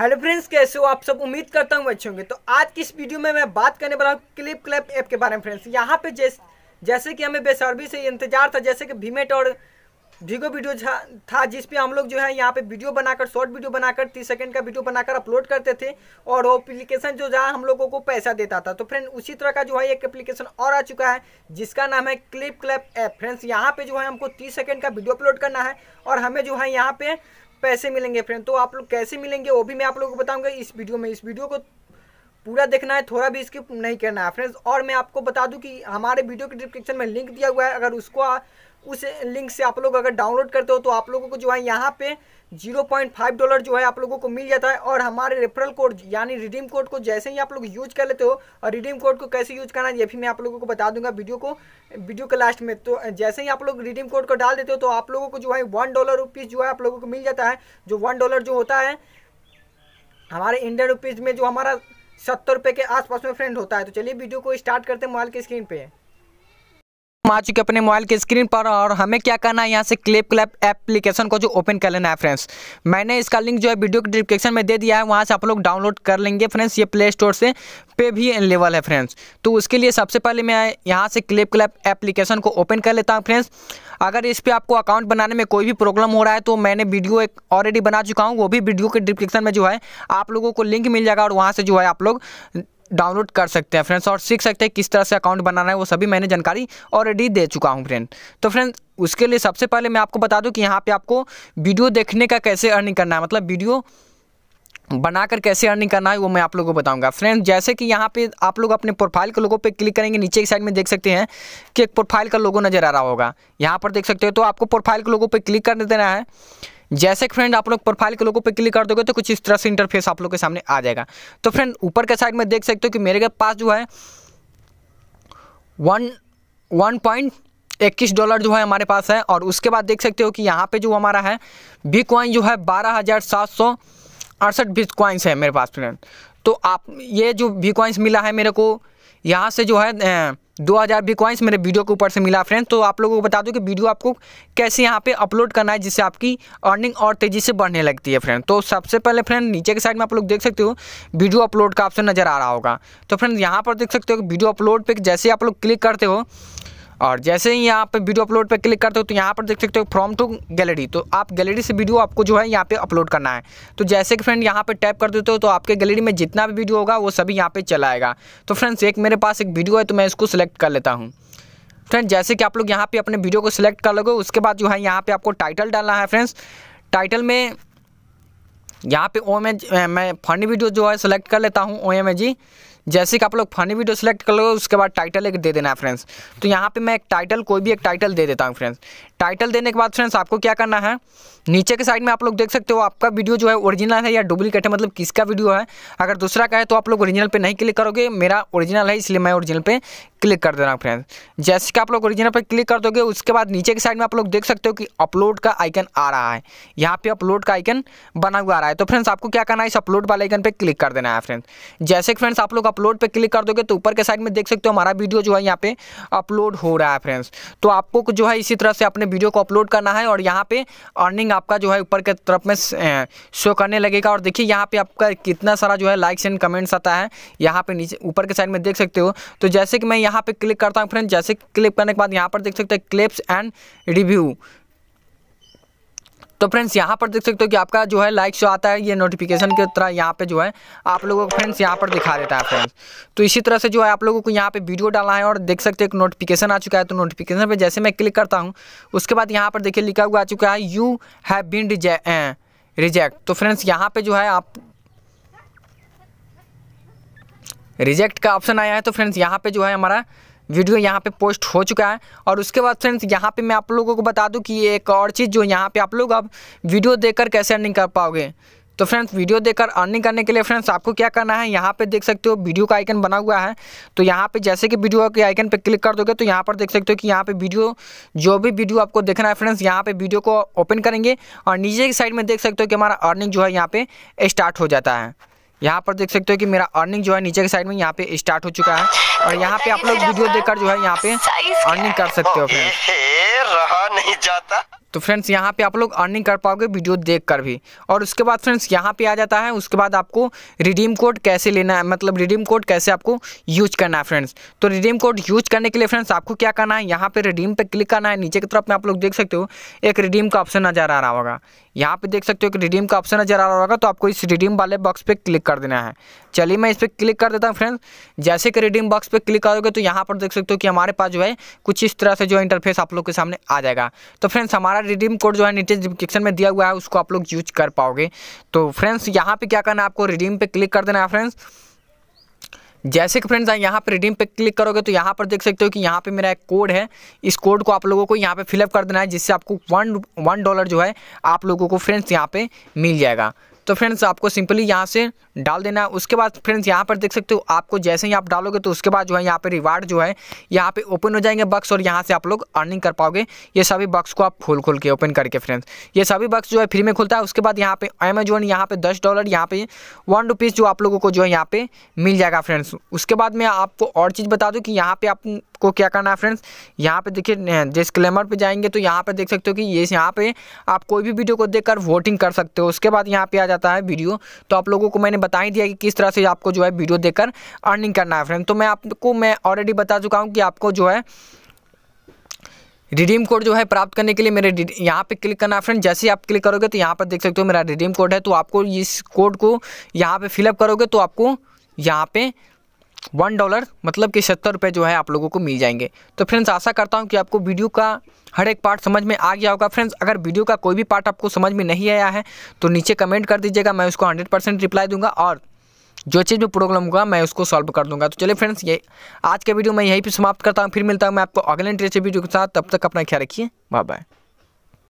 hello friends कैसे हो आप सब उम्मीद करता हूँ अच्छे होंगे तो आज की इस वीडियो में मैं बात करने वाला हूँ क्लिप क्लैप ऐप के बारे में फ्रेंड्स यहाँ पे जैसे जैसे कि हमें बेसब्री से इंतजार था जैसे कि भीमेट और भीगो वीडियो था जिस पे हम लोग जो है यहाँ पे वीडियो बनाकर शॉर्ट वीडियो बनाकर तीस सेकंड का वीडियो बनाकर अपलोड करते थे और वो एप्लीकेशन जो जहाँ हम लोगों को पैसा देता था तो फ्रेंड उसी तरह का जो है एक एप्लीकेशन और आ चुका है जिसका नाम है क्लिप क्लैप ऐप फ्रेंड्स यहाँ पे जो है हमको तीस सेकेंड का वीडियो अपलोड करना है और हमें जो है यहाँ पे पैसे मिलेंगे फ्रेंड तो आप लोग कैसे मिलेंगे वो भी मैं आप लोगों को बताऊंगा इस वीडियो में इस वीडियो को पूरा देखना है थोड़ा भी स्किप नहीं करना है फ्रेंड्स और मैं आपको बता दूं कि हमारे वीडियो के डिस्क्रिप्शन में लिंक दिया हुआ है अगर उसको उस लिंक से आप लोग अगर डाउनलोड करते हो तो आप लोगों को जो है यहाँ पे जीरो पॉइंट फाइव डॉलर जो है आप लोगों को मिल जाता है और हमारे रेफरल कोड यानी रिडीम कोड को जैसे ही आप लोग यूज कर लेते हो और रिडीम कोड को कैसे यूज करना है ये भी मैं आप लोगों को बता दूंगा वीडियो को वीडियो के लास्ट में तो जैसे ही आप लोग रिडीम कोड को डाल देते हो तो आप लोगों को जो है वन डॉलर रुपीज़ जो है आप लोगों को मिल जाता है जो वन डॉलर जो होता है हमारे इंडियन रुपीज़ में जो हमारा सत्तर रुपये के आसपास में फ्रेंड होता है तो चलिए वीडियो को स्टार्ट करते हैं मोबाइल की स्क्रीन पे आ चुके अपने मोबाइल के स्क्रीन पर और हमें क्या करना है यहाँ से क्लिप क्लैप एप्लीकेशन को जो ओपन कर लेना है फ्रेंड्स मैंने इसका लिंक जो है वीडियो के डिस्क्रिप्शन में दे दिया है वहाँ से आप लोग डाउनलोड कर लेंगे फ्रेंड्स ये प्ले स्टोर से पे भी अवेलेबल है फ्रेंड्स तो उसके लिए सबसे पहले मैं यहाँ से क्लिप क्लैप एप्लीकेशन को ओपन कर लेता हूँ फ्रेंड्स अगर इस पर आपको अकाउंट बनाने में कोई भी प्रॉब्लम हो रहा है तो मैंने वीडियो एक ऑलरेडी बना चुका हूँ वो भी वीडियो के डिस्क्रिप्शन में जो है आप लोगों को लिंक मिल जाएगा और वहाँ से जो है आप लोग डाउनलोड कर सकते हैं फ्रेंड्स और सीख सकते हैं किस तरह से अकाउंट बनाना है वो सभी मैंने जानकारी ऑलरेडी दे चुका हूँ फ्रेंड तो फ्रेंड उसके लिए सबसे पहले मैं आपको बता दूँ कि यहाँ पर आपको वीडियो देखने का कैसे अर्निंग करना है मतलब वीडियो बनाकर कैसे अर्निंग करना है वो मैं आप लोगों को बताऊंगा फ्रेंड जैसे कि यहाँ पे आप लोग अपने प्रोफाइल के लोगों पे क्लिक करेंगे नीचे की साइड में देख सकते हैं कि एक प्रोफाइल का लोगो नज़र आ रहा होगा यहाँ पर देख सकते हो तो आपको प्रोफाइल के लोगों पे क्लिक कर देना है जैसे फ्रेंड आप लोग प्रोफाइल के लोगों पर क्लिक कर दोगे तो कुछ इस तरह से इंटरफेस आप लोग के सामने आ जाएगा तो फ्रेंड ऊपर के साइड में देख सकते हो कि मेरे के पास जो है वन वन पॉइंट इक्कीस डॉलर जो है हमारे पास है और उसके बाद देख सकते हो कि यहाँ पे जो हमारा है बी कॉइन जो है बारह हज़ार सात सौ अड़सठ बी कॉइन्स है मेरे पास फ्रेंड तो आप ये जो बी कॉइन्स मिला है मेरे को यहाँ से जो है दो हज़ार भी कॉइंस मेरे वीडियो के ऊपर से मिला फ्रेंड्स तो आप लोगों को बता दूं कि वीडियो आपको कैसे यहाँ पे अपलोड करना है जिससे आपकी अर्निंग और तेज़ी से बढ़ने लगती है फ्रेंड तो सबसे पहले फ्रेंड नीचे के साइड में आप लोग देख सकते हो वीडियो अपलोड का ऑप्शन नज़र आ रहा होगा तो फ्रेंड यहाँ पर देख सकते हो वीडियो अपलोड पर जैसे आप लोग क्लिक करते हो और जैसे ही यहाँ पे वीडियो अपलोड पे क्लिक करते हो तो यहाँ पर देख सकते हो फ्रॉम टू गैलरी तो आप गैलरी से वीडियो आपको जो है यहाँ पे अपलोड करना है तो जैसे कि फ्रेंड यहाँ पे टैप कर देते हो तो आपके गैलरी में जितना भी वीडियो होगा वो सभी यहाँ पे चलाएगा तो फ्रेंड्स एक मेरे पास एक वीडियो है तो मैं इसको सिलेक्ट कर लेता हूँ फ्रेंड जैसे कि आप लोग यहाँ पर अपने वीडियो को सिलेक्ट कर लोगे उसके बाद जो है यहाँ पर आपको टाइटल डालना है फ्रेंड्स टाइटल में यहाँ पे ओ मैं फनी वीडियो जो है सेलेक्ट कर लेता हूँ ओ एम जैसे कि आप लोग फनी वीडियो सेलेक्ट कर लोगे उसके बाद टाइटल एक दे देना है फ्रेंड्स तो यहाँ पे मैं एक टाइटल कोई भी एक टाइटल दे देता हूँ फ्रेंड्स टाइटल देने के बाद फ्रेंड्स आपको क्या करना है नीचे के साइड में आप लोग देख सकते हो आपका वीडियो जो है ओरिजिनल है या डुप्लीकेट है मतलब किसका वीडियो है अगर दूसरा का है तो आप लोग ओरिजिनल पर नहीं क्लिक करोगे मेरा ओरिजिनल है इसलिए मैं ओरिजिनल पर क्लिक कर देना फ्रेंड्स जैसे कि आप लोग ओरिजिनल पर क्लिक कर दोगे उसके बाद नीचे की साइड में आप लोग देख सकते हो कि अपलोड का आइकन आ रहा है यहाँ पे अपलोड का आइकन बना हुआ आ रहा है तो फ्रेंड्स आपको क्या करना है इस अपलोड वाले आइकन पर क्लिक कर देना है फ्रेंड्स जैसे कि फ्रेंड्स आप लोग अपलोड पर क्लिक कर दोगे तो ऊपर के साइड में देख सकते हो हमारा वीडियो जो है यहाँ पे अपलोड हो रहा है फ्रेंड्स तो आपको जो है इसी तरह से अपने वीडियो को अपलोड करना है और यहाँ पे अर्निंग आपका जो है ऊपर के तरफ में शो करने लगेगा और देखिए यहाँ पे आपका कितना सारा जो है लाइक्स एंड कमेंट्स आता है यहाँ पे नीचे ऊपर के साइड में देख सकते हो तो जैसे कि मैं यहाँ पे क्लिक करता हूँ फ्रेंड जैसे क्लिक करने के बाद यहाँ पर देख सकते हैं क्लिप्स एंड रिव्यू तो फ्रेंड्स यहाँ पर देख सकते हो कि आपका जो है लाइक जो आता है ये नोटिफिकेशन के तरह यहाँ पे जो है आप लोगों को फ्रेंड्स यहाँ पर दिखा देता है फ्रेंड्स तो इसी तरह से जो है आप लोगों को यहाँ पे वीडियो डालना है और देख सकते हो एक नोटिफिकेशन आ चुका है तो नोटिफिकेशन पे जैसे मैं क्लिक करता हूँ उसके बाद यहाँ पर देखिए लिखा हुआ आ चुका है यू हैव बिन रिजेक्ट तो फ्रेंड्स यहाँ पर जो है आप रिजेक्ट का ऑप्शन आया है तो फ्रेंड्स यहाँ पे जो है हमारा वीडियो यहाँ पे पोस्ट हो चुका है और उसके बाद फ्रेंड्स यहाँ पे मैं आप लोगों को बता दूँ कि ये एक और चीज़ जो यहाँ पे आप लोग अब वीडियो देखकर कैसे अर्निंग कर पाओगे तो फ्रेंड्स वीडियो देखकर अर्निंग करने के लिए फ्रेंड्स आपको क्या करना है यहाँ पे देख सकते हो वीडियो का आइकन बना हुआ है तो यहाँ पे जैसे कि वीडियो के आइकन पे क्लिक कर दोगे तो यहाँ पर देख सकते हो कि यहाँ पे वीडियो जो भी वीडियो आपको देखना है फ्रेंड्स यहाँ पे वीडियो को ओपन करेंगे और नीचे की साइड में देख सकते हो कि हमारा अर्निंग जो है यहाँ पर स्टार्ट हो जाता है यहाँ पर देख सकते हो कि मेरा अर्निंग जो है नीचे के साइड में यहाँ पे स्टार्ट हो चुका है और यहाँ पे आप लोग वीडियो देखकर जो है यहाँ पे अर्निंग कर सकते हो फ्रेंड्स रहा नहीं जाता तो फ्रेंड्स यहाँ पे आप लोग अर्निंग कर पाओगे वीडियो देख कर भी और उसके बाद फ्रेंड्स यहाँ पे आ जाता है उसके बाद आपको रिडीम कोड कैसे लेना है मतलब रिडीम कोड कैसे आपको यूज करना है फ्रेंड्स तो रिडीम कोड यूज करने के लिए फ्रेंड्स आपको क्या करना है यहाँ पे रिडीम पे क्लिक करना है नीचे की तरफ में आप लोग देख सकते हो एक रिडीम का ऑप्शन नज़र आ रहा होगा यहाँ पे देख सकते हो कि रिडीम का ऑप्शन नज़र आ रहा होगा तो आपको इस रिडीम वाले बॉक्स पे क्लिक कर देना है चलिए मैं इस पर क्लिक कर देता हूँ फ्रेंड्स जैसे कि रिडीम बॉक्स पे क्लिक करोगे तो यहाँ पर देख सकते हो कि हमारे पास जो है कुछ इस तरह से जो इंटरफेस आप लोग के सामने में आ जाएगा तो फ्रेंड्स हमारा रिडीम कोड जो है नीचे डिस्क्रिप्शन में दिया हुआ है उसको आप लोग यूज कर पाओगे तो फ्रेंड्स यहाँ पे क्या करना है आपको रिडीम पे क्लिक कर देना है फ्रेंड्स जैसे कि फ्रेंड्स यहाँ पर रिडीम पे क्लिक करोगे तो यहाँ पर देख सकते हो कि यहाँ पे मेरा एक कोड है इस कोड को आप लोगों को यहाँ पे फिलअप कर देना है जिससे आपको वन वन डॉलर जो है आप लोगों को फ्रेंड्स यहाँ पे मिल जाएगा तो फ्रेंड्स आपको सिंपली यहाँ से डाल देना है उसके बाद फ्रेंड्स यहाँ पर देख सकते हो आपको जैसे ही आप डालोगे तो उसके बाद जो है यहाँ पर रिवार्ड जो है यहाँ पे ओपन हो जाएंगे बक्स और यहाँ से आप लोग अर्निंग कर पाओगे ये सभी बक्स को आप खोल खोल के ओपन करके फ्रेंड्स ये सभी बक्स जो है फ्री में खुलता है उसके बाद यहाँ पे अमेजोन यहाँ पे दस डॉलर यहाँ पे वन रुपीज़ जो आप लोगों को जो है यहाँ पे मिल जाएगा फ्रेंड्स उसके बाद मैं आपको और चीज़ बता दूँ कि यहाँ पे आप आपको क्या करना है फ्रेंड्स यहाँ पे देखिए डिस्क्लेमर पे जाएंगे तो यहाँ पे देख सकते हो कि ये यहाँ पे आप कोई भी वीडियो को देखकर वोटिंग कर सकते हो उसके बाद यहाँ पे आ जाता है वीडियो तो आप लोगों को मैंने बता ही दिया कि किस तरह से आपको जो है वीडियो देखकर अर्निंग करना है फ्रेंड तो मैं आपको मैं ऑलरेडी बता चुका हूँ कि आपको जो है रिडीम कोड जो है प्राप्त करने के लिए मेरे यहाँ पे क्लिक करना है फ्रेंड जैसे ही आप क्लिक करोगे तो यहाँ पर देख सकते हो मेरा रिडीम कोड है तो आपको इस कोड को यहाँ पे फिलअप करोगे तो आपको यहाँ पे वन डॉलर मतलब कि सत्तर रुपये जो है आप लोगों को मिल जाएंगे तो फ्रेंड्स आशा करता हूँ कि आपको वीडियो का हर एक पार्ट समझ में आ गया होगा फ्रेंड्स अगर वीडियो का कोई भी पार्ट आपको समझ में नहीं आया है तो नीचे कमेंट कर दीजिएगा मैं उसको हंड्रेड परसेंट रिप्लाई दूंगा और जो चीज़ में प्रॉब्लम होगा मैं उसको सॉल्व कर दूंगा तो चलिए फ्रेंड्स ये आज के वीडियो मैं यहीं पर समाप्त करता हूँ फिर मिलता हूँ मैं आपको अगले इंटरेस्ट वीडियो के साथ तब तक अपना ख्याल रखिए बाय बाय